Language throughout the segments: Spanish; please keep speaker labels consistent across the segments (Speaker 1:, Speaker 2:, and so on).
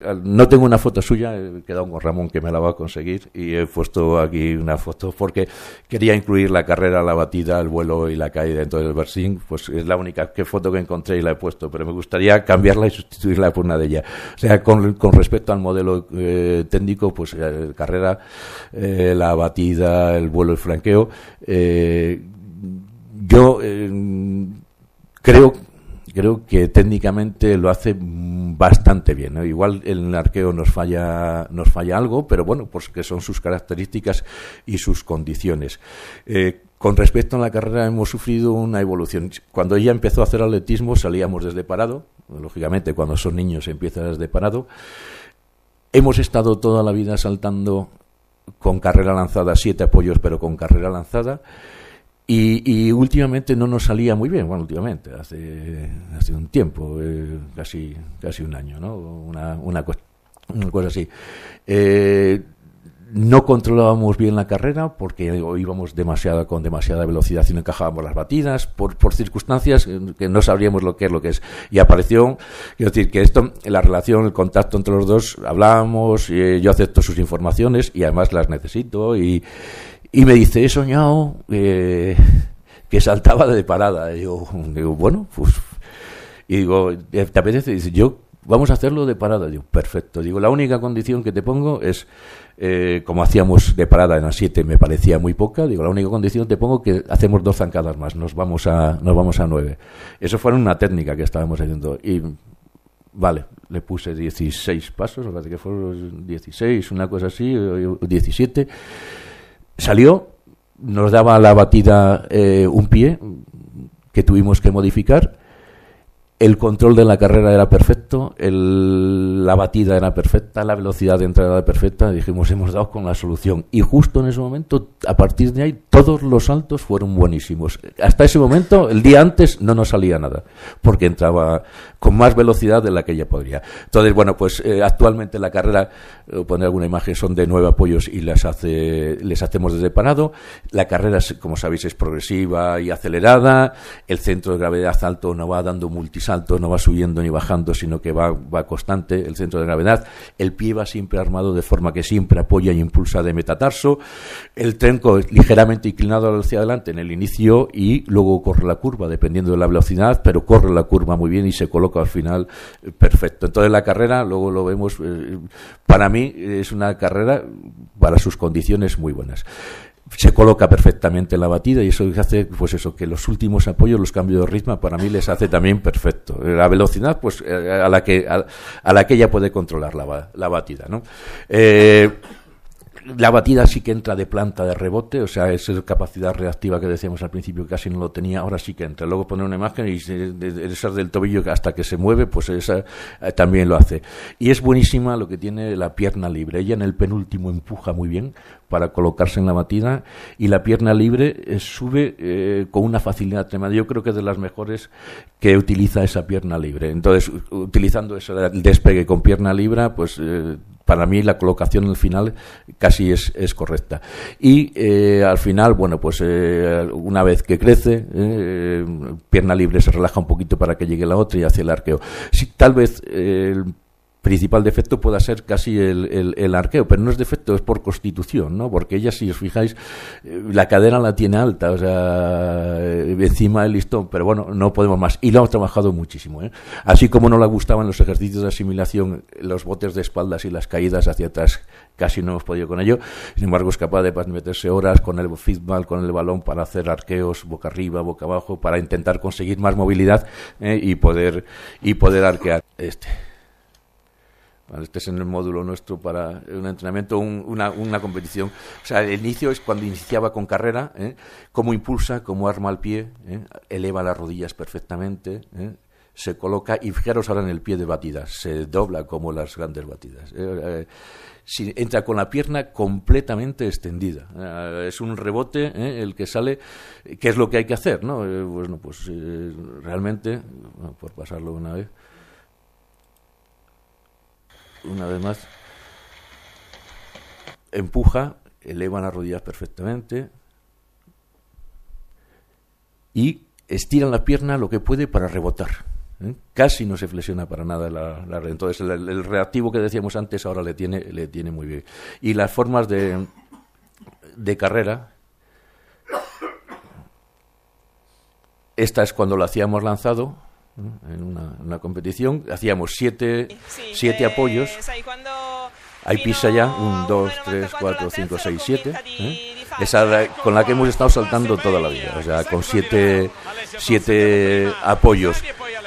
Speaker 1: No tengo una foto suya, he eh, quedado con Ramón que me la va a conseguir y he puesto aquí una foto porque quería incluir la carrera, la batida, el vuelo y la caída. dentro del Bersín, pues es la única que foto que encontré y la he puesto, pero me gustaría cambiarla y sustituirla por una de ella. O sea, con, respecto al modelo eh, técnico, pues eh, carrera, la batida, el vuelo y flanqueo. yo creo creo que técnicamente lo hace bastante bien. Igual en el arqueo nos falla, nos falla algo, pero bueno, pues que son sus características y sus condiciones. Eh, con respecto a la carrera hemos sufrido una evolución. Cuando ella empezó a hacer atletismo salíamos desde parado, lógicamente cuando son niños empieza desde parado. Hemos estado toda la vida saltando con carrera lanzada, siete apoyos pero con carrera lanzada. Y, últimamente no nos salía muy bien, bueno, últimamente, hace, hace un tiempo, eh, casi, casi un año, ¿no? Una, una, cosa así. Eh, no controlábamos bien la carrera porque íbamos demasiada, con demasiada velocidad y no encajábamos las batidas por, por circunstancias que no sabríamos lo que es lo que es. Y apareció, quiero decir, que esto, la relación, el contacto entre los dos, hablábamos, eh, yo acepto sus informaciones y además las necesito y, y me dice, he soñado que saltaba de parada. Y yo, digo, bueno, pues... Y digo, eh, ¿te apetece? Y dice, yo, vamos a hacerlo de parada. digo, perfecto. Digo, la única condición que te pongo es, eh, como hacíamos de parada en las 7, me parecía muy poca. Digo, la única condición te pongo que hacemos dos zancadas más, nos vamos a nos vamos a 9. Eso fue una técnica que estábamos haciendo. Y vale, le puse 16 pasos, o parece que fueron 16, una cosa así, 17 salió, nos daba la batida eh, un pie que tuvimos que modificar el control de la carrera era perfecto, el, la batida era perfecta, la velocidad de entrada era perfecta, dijimos, hemos dado con la solución. Y justo en ese momento, a partir de ahí, todos los saltos fueron buenísimos. Hasta ese momento, el día antes, no nos salía nada, porque entraba con más velocidad de la que ella podría. Entonces, bueno, pues eh, actualmente la carrera, eh, poner alguna imagen, son de nueve apoyos y las hace, les hacemos desde parado. La carrera, como sabéis, es progresiva y acelerada, el centro de gravedad alto no va dando multis saltos, no va subiendo ni bajando, sino que va, constante el centro de gravedad. El pie va siempre armado de forma que siempre apoya y impulsa de metatarso. El trenco es ligeramente inclinado hacia adelante en el inicio y luego corre la curva, dependiendo de la velocidad, pero corre la curva muy bien y se coloca al final eh, perfecto. Entonces la carrera, luego lo vemos, eh, para mí es una carrera para sus condiciones muy buenas se coloca perfectamente la batida y eso hace, pues eso, que los últimos apoyos, los cambios de ritmo, para mí les hace también perfecto. La velocidad, pues, eh, a la que, ella puede controlar la, batida, ¿no? Eh, la batida sí que entra de planta de rebote, o sea, esa capacidad reactiva que decíamos al principio casi no lo tenía, ahora sí que entra. Luego pone una imagen y ser del tobillo hasta que se mueve, pues esa eh, también lo hace. Y es buenísima lo que tiene la pierna libre. Ella en el penúltimo empuja muy bien para colocarse en la batida y la pierna libre eh, sube eh, con una facilidad tremenda. Yo creo que es de las mejores que utiliza esa pierna libre. Entonces, utilizando eso, el despegue con pierna libre, pues para mí la colocación en el final casi es, correcta. Y eh, al final, bueno, pues eh, una vez que crece, eh, pierna libre se relaja un poquito para que llegue la otra y hace el arqueo. si tal vez el principal defecto puede ser casi el, arqueo, pero no es defecto, es por constitución, ¿no? Porque ella, si os fijáis, eh, la cadera la tiene alta, o sea, eh, encima del listón, pero bueno, no podemos más. Y lo hemos trabajado muchísimo, ¿eh? Así como no le gustaban los ejercicios de asimilación, los botes de espaldas y las caídas hacia atrás, casi no hemos podido con ello. Sin embargo, es capaz de meterse horas con el feedback, con el balón, para hacer arqueos boca arriba, boca abajo, para intentar conseguir más movilidad ¿eh? y poder y poder arquear. Este. Este es en el módulo nuestro para un entrenamiento, una, competición. O sea, el inicio es cuando iniciaba con carrera, ¿eh? cómo impulsa, cómo arma el pie, ¿eh? eleva las rodillas perfectamente, ¿eh? se coloca, y fijaros ahora en el pie de batidas, se dobla como las grandes batidas. Si entra con la pierna completamente extendida. es un rebote el que sale, ¿Qué es lo que hay que hacer, ¿no? bueno, pues realmente, por pasarlo una vez, una vez más, empuja, eleva las rodillas perfectamente y estira la pierna lo que puede para rebotar. ¿eh? Casi no se flexiona para nada la, la Entonces, el, reactivo que decíamos antes ahora le tiene, le tiene muy bien. Y las formas de, de carrera, esta es cuando lo hacíamos lanzado, en una, competición. Hacíamos siete, siete eh, apoyos. Hay pisa ya, un, dos, tres, cuatro, cinco, seis, siete. ¿eh? Esa con la que hemos estado saltando toda la vida. O sea, con siete, siete apoyos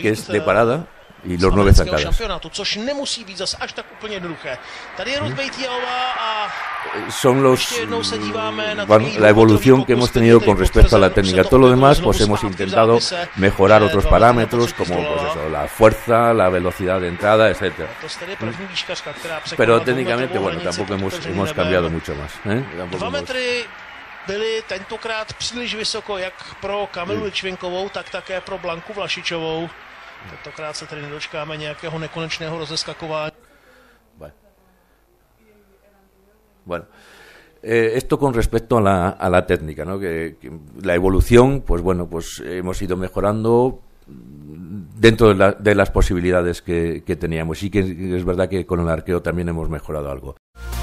Speaker 1: que es de parada y los nueve zancadas mhm. eh, son los la evolución que hemos tenido con respecto a la técnica. Todo lo demás, pues hemos intentado mejorar otros parámetros como pues la fuerza, la velocidad de entrada, etcétera. Pero técnicamente, bueno, tampoco hemos, hemos cambiado mucho más. ¿eh? byly tentokrát příliš vysoko, jak pro Kamilu Ličvinkovou, hmm. tak také pro Blanku Vlašičovou. Tentokrát se tedy nedočkáme nějakého nekonečného rozeskakování. Bueno. Eh, esto con respecto a la, a la técnica, ¿no? Que, la evolución, pues bueno, pues hemos ido mejorando dentro de, la, de las posibilidades que, que teníamos. Sí que es verdad que con el arqueo también hemos mejorado algo.